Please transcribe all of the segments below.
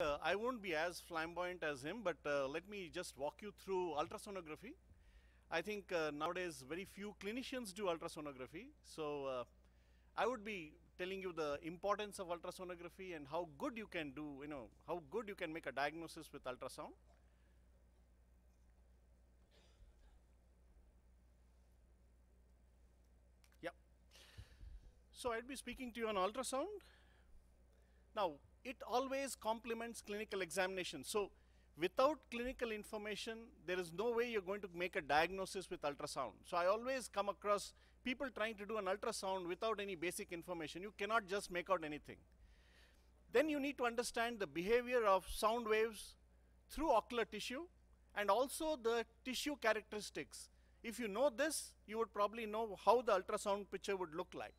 Uh, I won't be as flamboyant as him, but uh, let me just walk you through ultrasonography. I think uh, nowadays very few clinicians do ultrasonography, so uh, I would be telling you the importance of ultrasonography and how good you can do, you know, how good you can make a diagnosis with ultrasound. Yeah. So I'd be speaking to you on ultrasound. Now, it always complements clinical examination. So without clinical information, there is no way you're going to make a diagnosis with ultrasound. So I always come across people trying to do an ultrasound without any basic information. You cannot just make out anything. Then you need to understand the behavior of sound waves through ocular tissue and also the tissue characteristics. If you know this, you would probably know how the ultrasound picture would look like.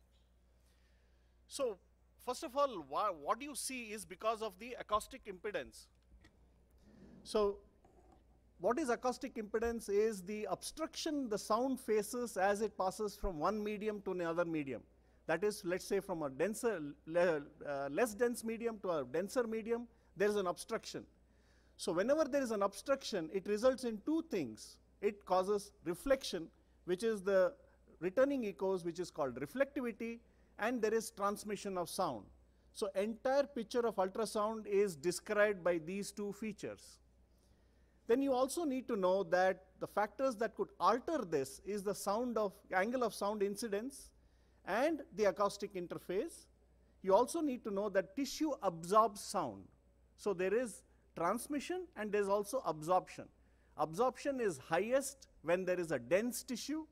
So First of all, what you see is because of the acoustic impedance. So what is acoustic impedance is the obstruction the sound faces as it passes from one medium to another medium. That is, let's say from a denser, le uh, less dense medium to a denser medium, there is an obstruction. So whenever there is an obstruction, it results in two things. It causes reflection, which is the returning echoes, which is called reflectivity, and there is transmission of sound. So entire picture of ultrasound is described by these two features. Then you also need to know that the factors that could alter this is the sound of angle of sound incidence and the acoustic interface. You also need to know that tissue absorbs sound. So there is transmission and there's also absorption. Absorption is highest when there is a dense tissue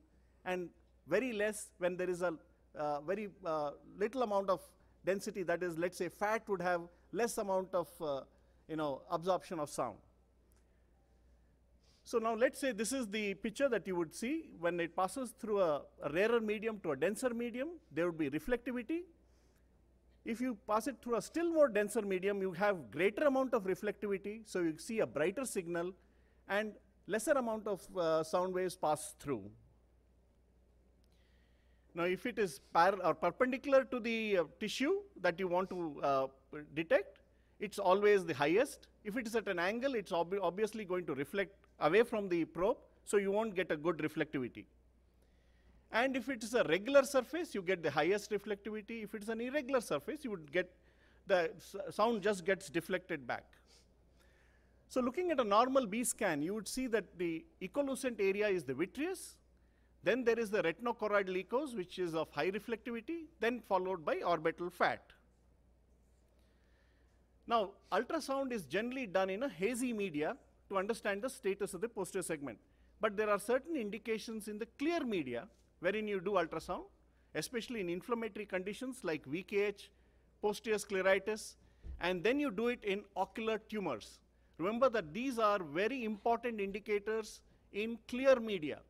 and very less when there is a uh, very uh, little amount of density, that is, let's say fat would have less amount of, uh, you know, absorption of sound. So now let's say this is the picture that you would see when it passes through a, a rarer medium to a denser medium, there would be reflectivity. If you pass it through a still more denser medium, you have greater amount of reflectivity, so you see a brighter signal and lesser amount of uh, sound waves pass through. Now, if it is or uh, perpendicular to the uh, tissue that you want to uh, detect, it's always the highest. If it is at an angle, it's ob obviously going to reflect away from the probe, so you won't get a good reflectivity. And if it is a regular surface, you get the highest reflectivity. If it's an irregular surface, you would get the sound just gets deflected back. So looking at a normal B scan, you would see that the ecolucent area is the vitreous, then there is the retinochoroid leucose, which is of high reflectivity, then followed by orbital fat. Now, ultrasound is generally done in a hazy media to understand the status of the posterior segment. But there are certain indications in the clear media wherein you do ultrasound, especially in inflammatory conditions like VKH, posterior scleritis, and then you do it in ocular tumors. Remember that these are very important indicators in clear media.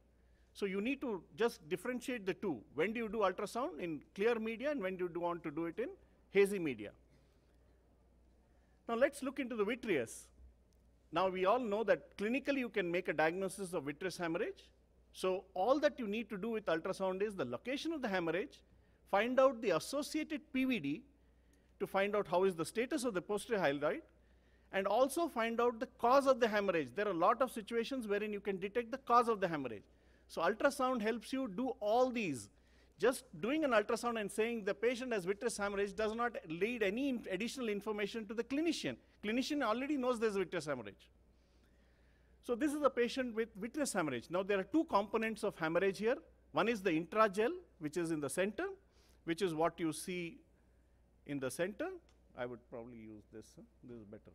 So you need to just differentiate the two. When do you do ultrasound? In clear media, and when do you want to do it in hazy media? Now let's look into the vitreous. Now we all know that clinically you can make a diagnosis of vitreous hemorrhage. So all that you need to do with ultrasound is the location of the hemorrhage, find out the associated PVD to find out how is the status of the posterior hyaloid, and also find out the cause of the hemorrhage. There are a lot of situations wherein you can detect the cause of the hemorrhage. So ultrasound helps you do all these. Just doing an ultrasound and saying the patient has vitreous hemorrhage does not lead any additional information to the clinician. Clinician already knows there's vitreous hemorrhage. So this is a patient with vitreous hemorrhage. Now there are two components of hemorrhage here. One is the intragel, which is in the center, which is what you see in the center. I would probably use this. Huh? This is better.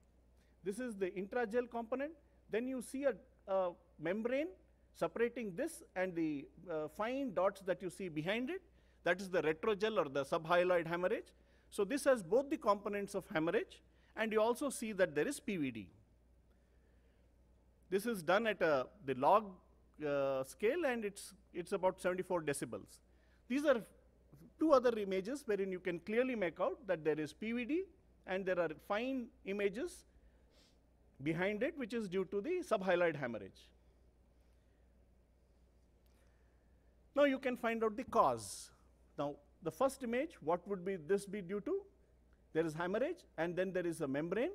This is the intragel component. Then you see a, a membrane separating this and the uh, fine dots that you see behind it, that is the retrogel or the subhyaloid hemorrhage. So this has both the components of hemorrhage and you also see that there is PVD. This is done at uh, the log uh, scale and it's, it's about 74 decibels. These are two other images wherein you can clearly make out that there is PVD and there are fine images behind it which is due to the subhyaloid hemorrhage. Now you can find out the cause. Now the first image, what would be this be due to? There is hemorrhage and then there is a membrane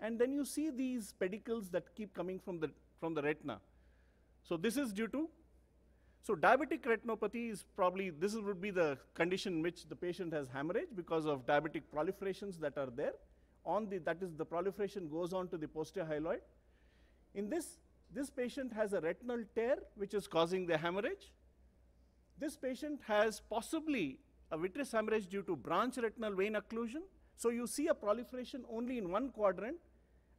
and then you see these pedicles that keep coming from the, from the retina. So this is due to, so diabetic retinopathy is probably, this would be the condition in which the patient has hemorrhage because of diabetic proliferations that are there. On the, that is the proliferation goes on to the posterior hyaloid. In this, this patient has a retinal tear which is causing the hemorrhage this patient has possibly a vitreous hemorrhage due to branch retinal vein occlusion. So you see a proliferation only in one quadrant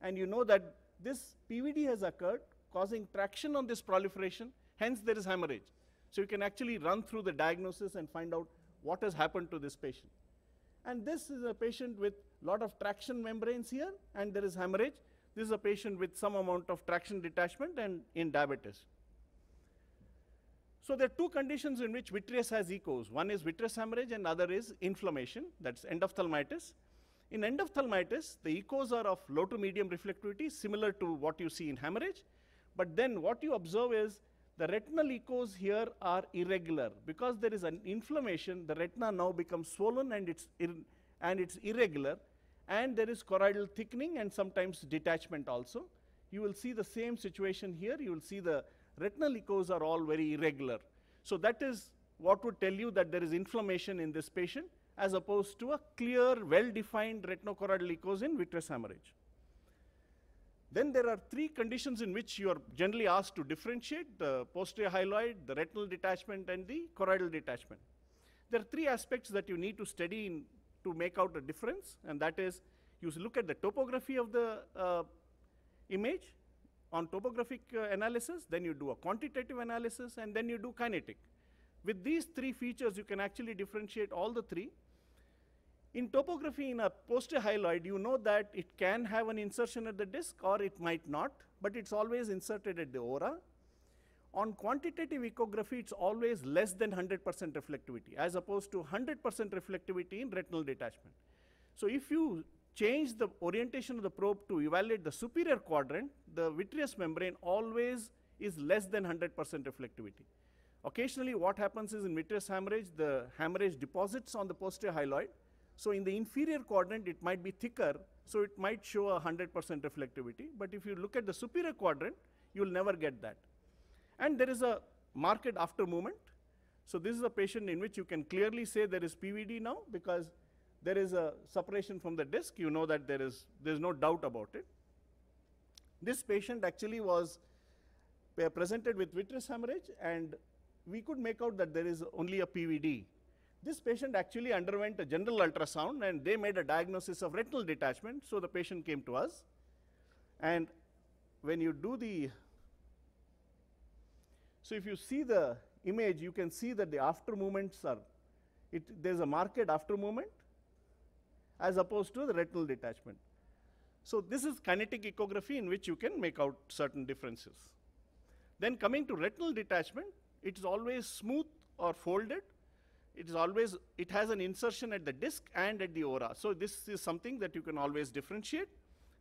and you know that this PVD has occurred causing traction on this proliferation, hence there is hemorrhage. So you can actually run through the diagnosis and find out what has happened to this patient. And this is a patient with lot of traction membranes here and there is hemorrhage. This is a patient with some amount of traction detachment and in diabetes. So there are two conditions in which vitreous has echoes. One is vitreous hemorrhage and other is inflammation, that's endophthalmitis. In endophthalmitis, the echoes are of low to medium reflectivity, similar to what you see in hemorrhage. But then what you observe is the retinal echoes here are irregular. Because there is an inflammation, the retina now becomes swollen and it's, and it's irregular. And there is choroidal thickening and sometimes detachment also. You will see the same situation here. You will see the retinal echoes are all very irregular. So that is what would tell you that there is inflammation in this patient as opposed to a clear, well-defined retinochoroidal echoes in vitreous hemorrhage. Then there are three conditions in which you are generally asked to differentiate, the posterior hyaloid, the retinal detachment, and the choroidal detachment. There are three aspects that you need to study in, to make out a difference, and that is you look at the topography of the uh, image, on topographic uh, analysis, then you do a quantitative analysis, and then you do kinetic. With these three features, you can actually differentiate all the three. In topography in a posterior hyloid, you know that it can have an insertion at the disc or it might not, but it's always inserted at the ora. On quantitative echography, it's always less than 100% reflectivity as opposed to 100% reflectivity in retinal detachment. So if you change the orientation of the probe to evaluate the superior quadrant, the vitreous membrane always is less than 100% reflectivity. Occasionally what happens is in vitreous hemorrhage, the hemorrhage deposits on the posterior hyaloid. So in the inferior quadrant, it might be thicker, so it might show a 100% reflectivity. But if you look at the superior quadrant, you will never get that. And there is a marked after movement. So this is a patient in which you can clearly say there is PVD now because there is a separation from the disc, you know that there is, there's no doubt about it. This patient actually was uh, presented with vitreous hemorrhage and we could make out that there is only a PVD. This patient actually underwent a general ultrasound and they made a diagnosis of retinal detachment, so the patient came to us. And when you do the, so if you see the image, you can see that the after movements are, it, there's a marked after movement as opposed to the retinal detachment. So this is kinetic echography in which you can make out certain differences. Then coming to retinal detachment, it is always smooth or folded. It is always, it has an insertion at the disc and at the aura. So this is something that you can always differentiate.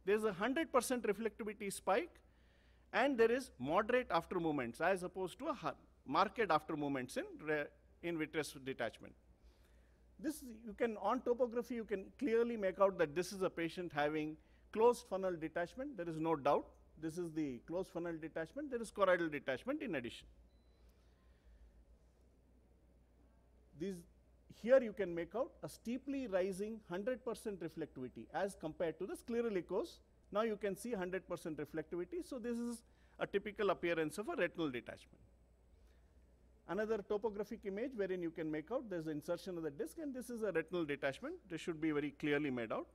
There's a 100% reflectivity spike and there is moderate after movements as opposed to a marked after movements in, in vitreous detachment. This you can on topography you can clearly make out that this is a patient having closed funnel detachment. There is no doubt. This is the closed funnel detachment. There is choroidal detachment in addition. These here you can make out a steeply rising 100% reflectivity as compared to the echoes. Now you can see 100% reflectivity. So this is a typical appearance of a retinal detachment. Another topographic image wherein you can make out there's insertion of the disc and this is a retinal detachment. This should be very clearly made out.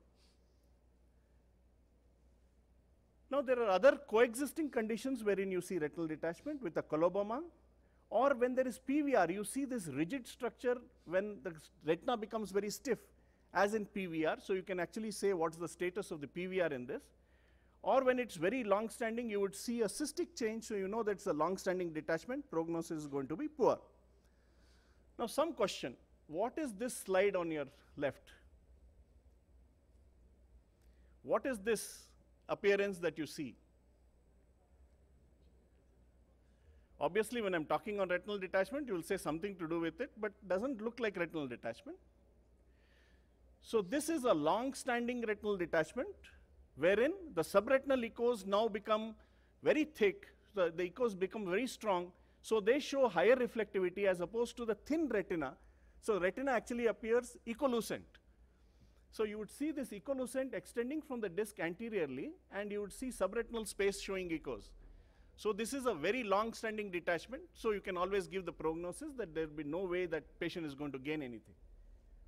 Now there are other coexisting conditions wherein you see retinal detachment with a coloboma or when there is PVR, you see this rigid structure when the retina becomes very stiff as in PVR. So you can actually say what's the status of the PVR in this. Or when it's very long standing, you would see a cystic change, so you know that's a long standing detachment, prognosis is going to be poor. Now, some question what is this slide on your left? What is this appearance that you see? Obviously, when I'm talking on retinal detachment, you will say something to do with it, but doesn't look like retinal detachment. So this is a long-standing retinal detachment wherein the subretinal echoes now become very thick, the, the echoes become very strong, so they show higher reflectivity as opposed to the thin retina. So retina actually appears echolucent. So you would see this echolucent extending from the disc anteriorly and you would see subretinal space showing echoes. So this is a very long standing detachment. So you can always give the prognosis that there will be no way that patient is going to gain anything.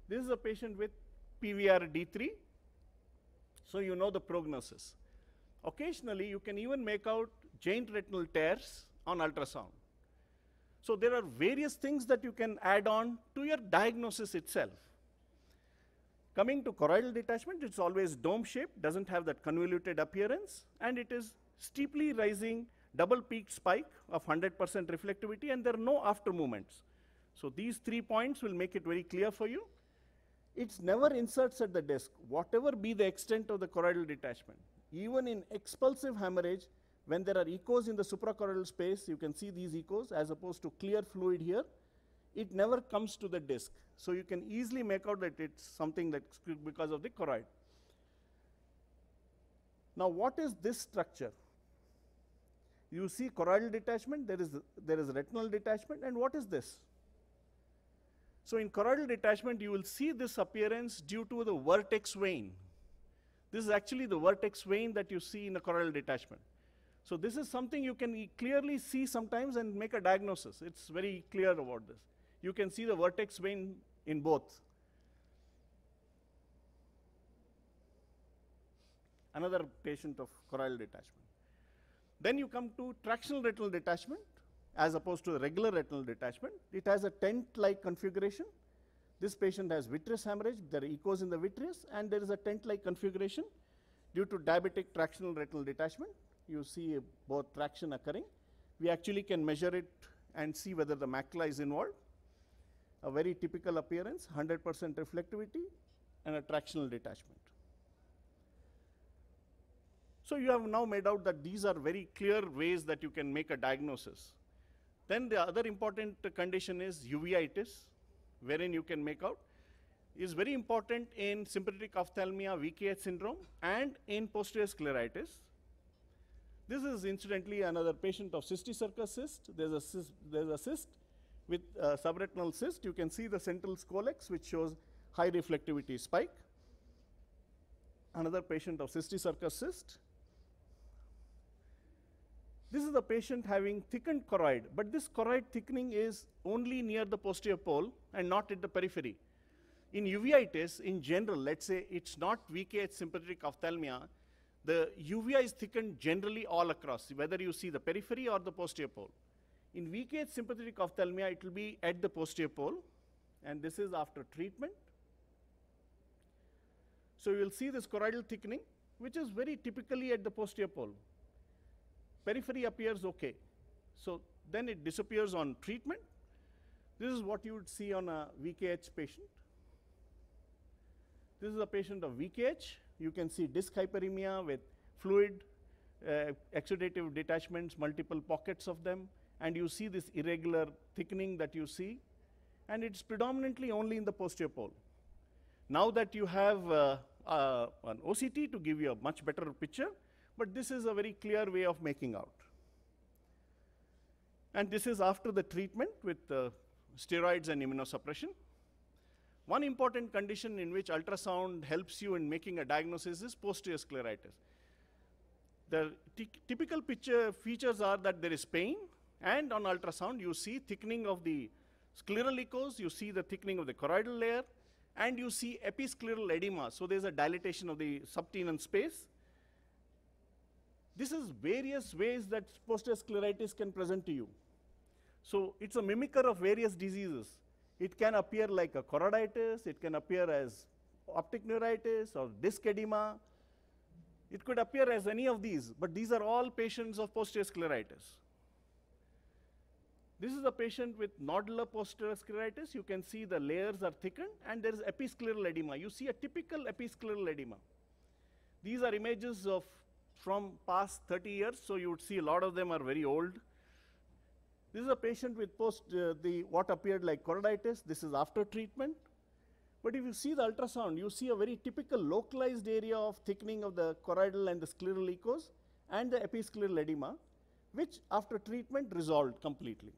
This is a patient with PVR D3 so you know the prognosis. Occasionally, you can even make out giant retinal tears on ultrasound. So there are various things that you can add on to your diagnosis itself. Coming to choroidal detachment, it's always dome-shaped, doesn't have that convoluted appearance, and it is steeply rising double peaked spike of 100% reflectivity, and there are no after movements. So these three points will make it very clear for you it's never inserts at the disc, whatever be the extent of the choroidal detachment. Even in expulsive hemorrhage, when there are echoes in the suprachoroidal space, you can see these echoes as opposed to clear fluid here. It never comes to the disc. So you can easily make out that it's something that's because of the choroid. Now what is this structure? You see choroidal detachment, there is, there is retinal detachment, and what is this? So in choroidal detachment, you will see this appearance due to the vertex vein. This is actually the vertex vein that you see in a choroidal detachment. So this is something you can e clearly see sometimes and make a diagnosis. It's very clear about this. You can see the vertex vein in both. Another patient of choroidal detachment. Then you come to tractional retinal detachment as opposed to regular retinal detachment. It has a tent-like configuration. This patient has vitreous hemorrhage, there are echoes in the vitreous, and there is a tent-like configuration due to diabetic tractional retinal detachment. You see both traction occurring. We actually can measure it and see whether the macula is involved. A very typical appearance, 100% reflectivity and a tractional detachment. So you have now made out that these are very clear ways that you can make a diagnosis. Then the other important condition is uveitis, wherein you can make out, is very important in sympathetic ophthalmia, VKH syndrome, and in posterior scleritis. This is incidentally another patient of cysticercus cyst. There's a cyst, there's a cyst with a uh, subretinal cyst. You can see the central scolex, which shows high reflectivity spike. Another patient of cysticercus cyst. This is a patient having thickened choroid, but this choroid thickening is only near the posterior pole and not at the periphery. In uveitis, in general, let's say it's not VKH sympathetic ophthalmia, the uvea is thickened generally all across, whether you see the periphery or the posterior pole. In VKH sympathetic ophthalmia, it will be at the posterior pole, and this is after treatment. So you will see this choroidal thickening, which is very typically at the posterior pole. Periphery appears okay. So then it disappears on treatment. This is what you would see on a VKH patient. This is a patient of VKH. You can see disc hyperemia with fluid, uh, exudative detachments, multiple pockets of them, and you see this irregular thickening that you see, and it's predominantly only in the posterior pole. Now that you have uh, uh, an OCT to give you a much better picture, but this is a very clear way of making out. And this is after the treatment with uh, steroids and immunosuppression. One important condition in which ultrasound helps you in making a diagnosis is posterior scleritis. The typical picture features are that there is pain, and on ultrasound you see thickening of the scleral echoes, you see the thickening of the choroidal layer, and you see episcleral edema. So there's a dilatation of the subtenon space, this is various ways that posterior scleritis can present to you. So it's a mimicker of various diseases. It can appear like a choroiditis, it can appear as optic neuritis or disc edema. It could appear as any of these, but these are all patients of posterior scleritis. This is a patient with nodular posterior scleritis. You can see the layers are thickened and there is episcleral edema. You see a typical episcleral edema. These are images of from past 30 years, so you would see a lot of them are very old. This is a patient with post uh, the what appeared like choroiditis. This is after treatment. But if you see the ultrasound, you see a very typical localized area of thickening of the choroidal and the scleral echoes, and the episcleral edema, which after treatment resolved completely.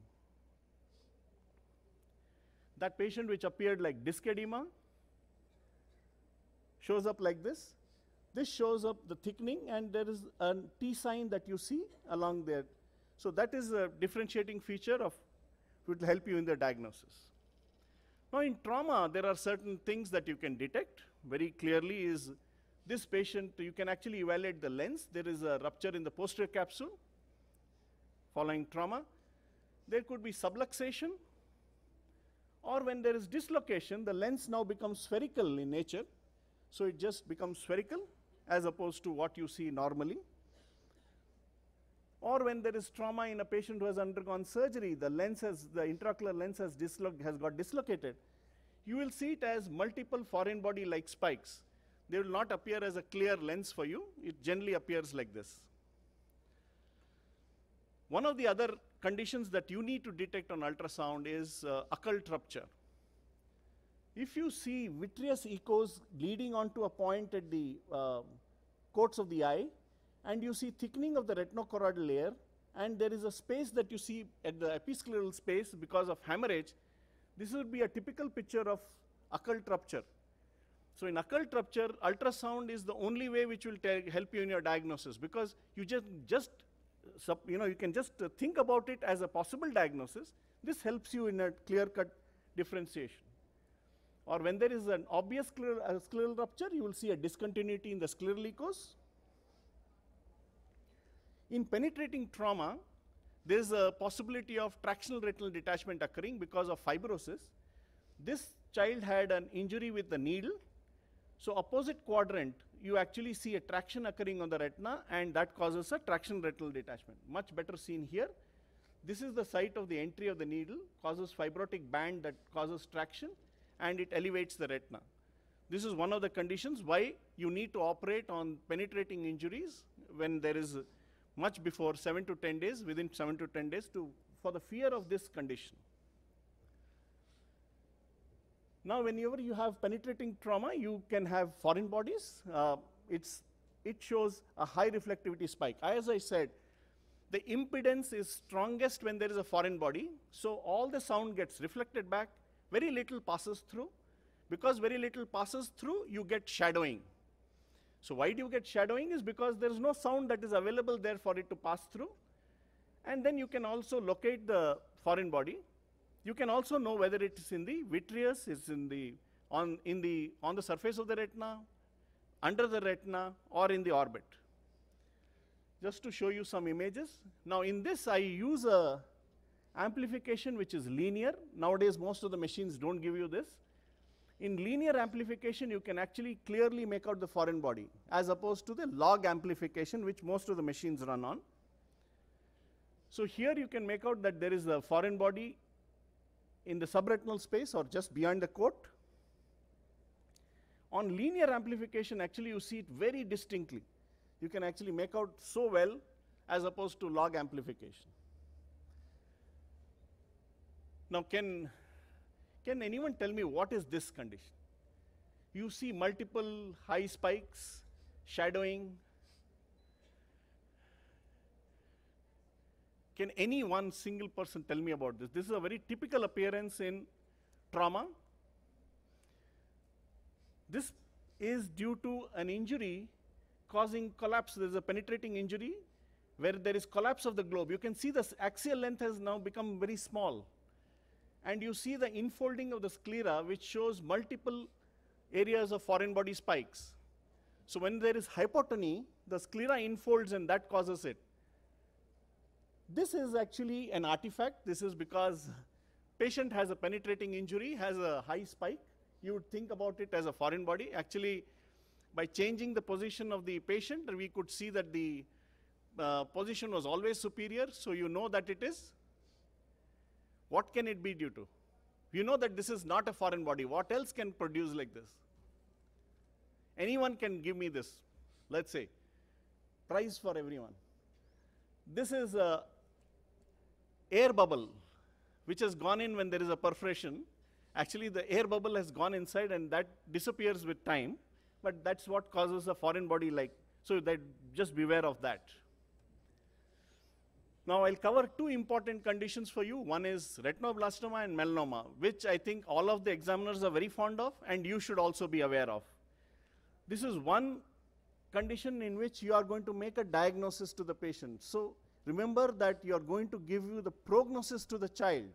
That patient which appeared like disc edema shows up like this. This shows up the thickening and there is a T sign that you see along there. So that is a differentiating feature of, which will help you in the diagnosis. Now in trauma, there are certain things that you can detect very clearly is this patient, you can actually evaluate the lens. There is a rupture in the posterior capsule following trauma. There could be subluxation, or when there is dislocation, the lens now becomes spherical in nature. So it just becomes spherical as opposed to what you see normally. Or when there is trauma in a patient who has undergone surgery, the lens has, the intraocular lens has, has got dislocated, you will see it as multiple foreign body like spikes. They will not appear as a clear lens for you. It generally appears like this. One of the other conditions that you need to detect on ultrasound is uh, occult rupture. If you see vitreous echoes leading onto a point at the uh, coats of the eye, and you see thickening of the retinochoroidal layer, and there is a space that you see at the episcleral space because of hemorrhage, this would be a typical picture of occult rupture. So in occult rupture, ultrasound is the only way which will help you in your diagnosis because you just, just you know, you can just uh, think about it as a possible diagnosis. This helps you in a clear-cut differentiation or when there is an obvious scler uh, scleral rupture, you will see a discontinuity in the scleral echoes. In penetrating trauma, there is a possibility of tractional retinal detachment occurring because of fibrosis. This child had an injury with the needle. So opposite quadrant, you actually see a traction occurring on the retina and that causes a traction retinal detachment. Much better seen here. This is the site of the entry of the needle, causes fibrotic band that causes traction and it elevates the retina. This is one of the conditions why you need to operate on penetrating injuries when there is much before 7 to 10 days, within 7 to 10 days to, for the fear of this condition. Now, whenever you have penetrating trauma, you can have foreign bodies. Uh, it's, it shows a high reflectivity spike. As I said, the impedance is strongest when there is a foreign body. So all the sound gets reflected back very little passes through. Because very little passes through, you get shadowing. So why do you get shadowing is because there is no sound that is available there for it to pass through. And then you can also locate the foreign body. You can also know whether it is in the vitreous, it's in the on in the on the surface of the retina, under the retina, or in the orbit. Just to show you some images. Now in this I use a amplification which is linear. Nowadays, most of the machines don't give you this. In linear amplification, you can actually clearly make out the foreign body as opposed to the log amplification which most of the machines run on. So here you can make out that there is a foreign body in the subretinal space or just beyond the coat. On linear amplification, actually you see it very distinctly. You can actually make out so well as opposed to log amplification. Now, can, can anyone tell me what is this condition? You see multiple high spikes, shadowing. Can any one single person tell me about this? This is a very typical appearance in trauma. This is due to an injury causing collapse. There's a penetrating injury where there is collapse of the globe. You can see the axial length has now become very small and you see the infolding of the sclera which shows multiple areas of foreign body spikes. So when there is hypotony, the sclera infolds and that causes it. This is actually an artifact. This is because patient has a penetrating injury, has a high spike. You would think about it as a foreign body. Actually, by changing the position of the patient, we could see that the uh, position was always superior, so you know that it is what can it be due to? You know that this is not a foreign body. What else can produce like this? Anyone can give me this, let's say. Price for everyone. This is a air bubble which has gone in when there is a perforation. Actually, the air bubble has gone inside and that disappears with time, but that's what causes a foreign body like. So that just beware of that. Now, I'll cover two important conditions for you. One is retinoblastoma and melanoma, which I think all of the examiners are very fond of, and you should also be aware of. This is one condition in which you are going to make a diagnosis to the patient. So, remember that you are going to give you the prognosis to the child.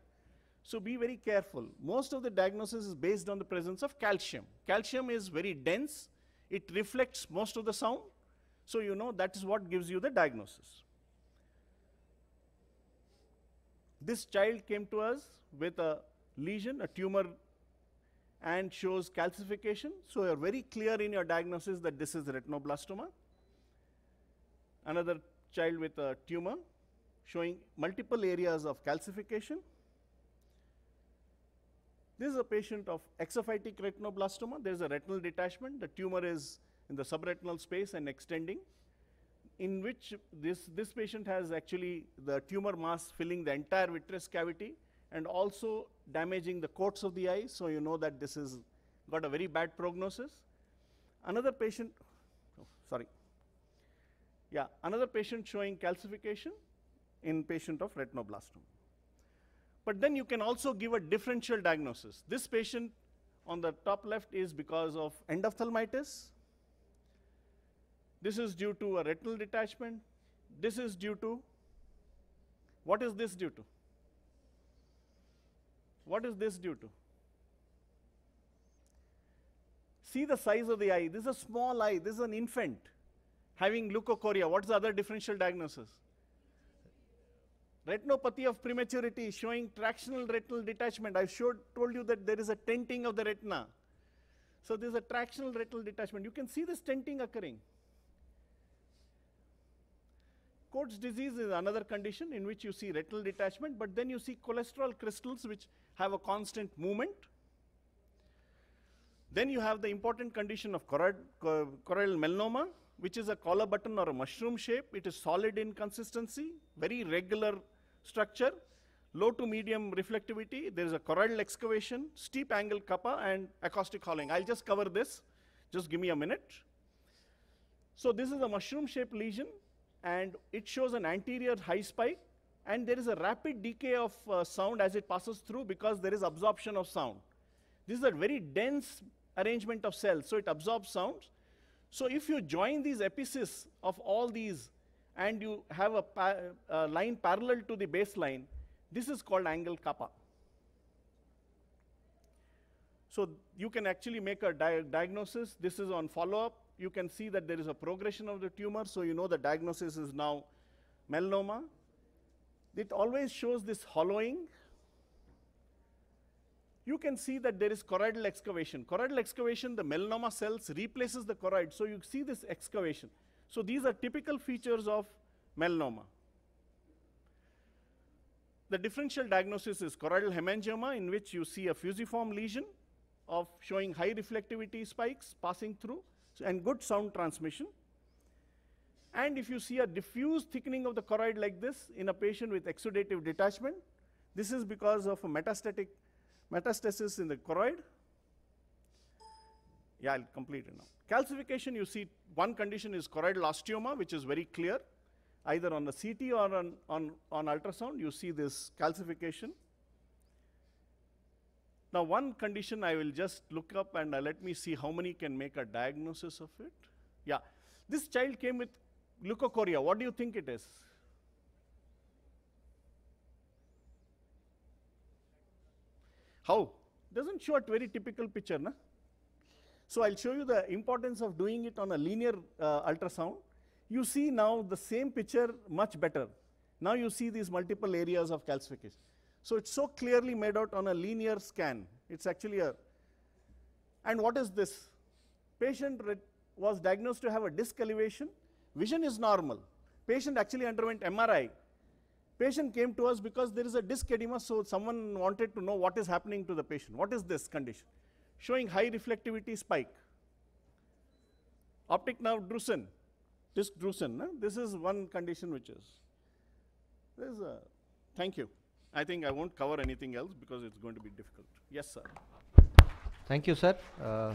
So, be very careful. Most of the diagnosis is based on the presence of calcium. Calcium is very dense. It reflects most of the sound. So, you know that is what gives you the diagnosis. This child came to us with a lesion, a tumor, and shows calcification. So you're very clear in your diagnosis that this is retinoblastoma. Another child with a tumor showing multiple areas of calcification. This is a patient of exophytic retinoblastoma. There's a retinal detachment. The tumor is in the subretinal space and extending in which this, this patient has actually the tumor mass filling the entire vitreous cavity and also damaging the coats of the eye. So you know that this has got a very bad prognosis. Another patient, oh, sorry. Yeah, another patient showing calcification in patient of retinoblastoma. But then you can also give a differential diagnosis. This patient on the top left is because of endophthalmitis this is due to a retinal detachment. This is due to, what is this due to? What is this due to? See the size of the eye. This is a small eye. This is an infant having leukocoria. What's the other differential diagnosis? Retinopathy of prematurity showing tractional retinal detachment. I showed, told you that there is a tenting of the retina. So there's a tractional retinal detachment. You can see this tenting occurring. Coats disease is another condition in which you see retinal detachment, but then you see cholesterol crystals which have a constant movement. Then you have the important condition of choroid, choroidal melanoma, which is a collar button or a mushroom shape. It is solid in consistency, very regular structure, low to medium reflectivity. There is a choroidal excavation, steep angle kappa, and acoustic hollowing. I'll just cover this. Just give me a minute. So this is a mushroom-shaped lesion and it shows an anterior high spike and there is a rapid decay of uh, sound as it passes through because there is absorption of sound. This is a very dense arrangement of cells, so it absorbs sounds. So if you join these epices of all these and you have a, pa a line parallel to the baseline, this is called angle kappa. So you can actually make a di diagnosis. This is on follow-up you can see that there is a progression of the tumor, so you know the diagnosis is now melanoma. It always shows this hollowing. You can see that there is choroidal excavation. Choroidal excavation, the melanoma cells replaces the choroid, so you see this excavation. So these are typical features of melanoma. The differential diagnosis is choroidal hemangioma, in which you see a fusiform lesion of showing high reflectivity spikes passing through and good sound transmission. And if you see a diffuse thickening of the choroid like this in a patient with exudative detachment, this is because of a metastatic metastasis in the choroid. Yeah, I'll complete it now. Calcification, you see one condition is choroidal osteoma, which is very clear. Either on the CT or on, on, on ultrasound, you see this calcification. Now, one condition I will just look up and uh, let me see how many can make a diagnosis of it. Yeah, this child came with leukocoria. What do you think it is? How? Doesn't show a very typical picture, na? So I'll show you the importance of doing it on a linear uh, ultrasound. You see now the same picture much better. Now you see these multiple areas of calcification. So it's so clearly made out on a linear scan. It's actually a, and what is this? Patient was diagnosed to have a disc elevation. Vision is normal. Patient actually underwent MRI. Patient came to us because there is a disc edema, so someone wanted to know what is happening to the patient. What is this condition? Showing high reflectivity spike. Optic nerve drusen, disc drusen. Huh? This is one condition which is. This is a, thank you. I think I won't cover anything else because it's going to be difficult. Yes, sir. Thank you, sir. Uh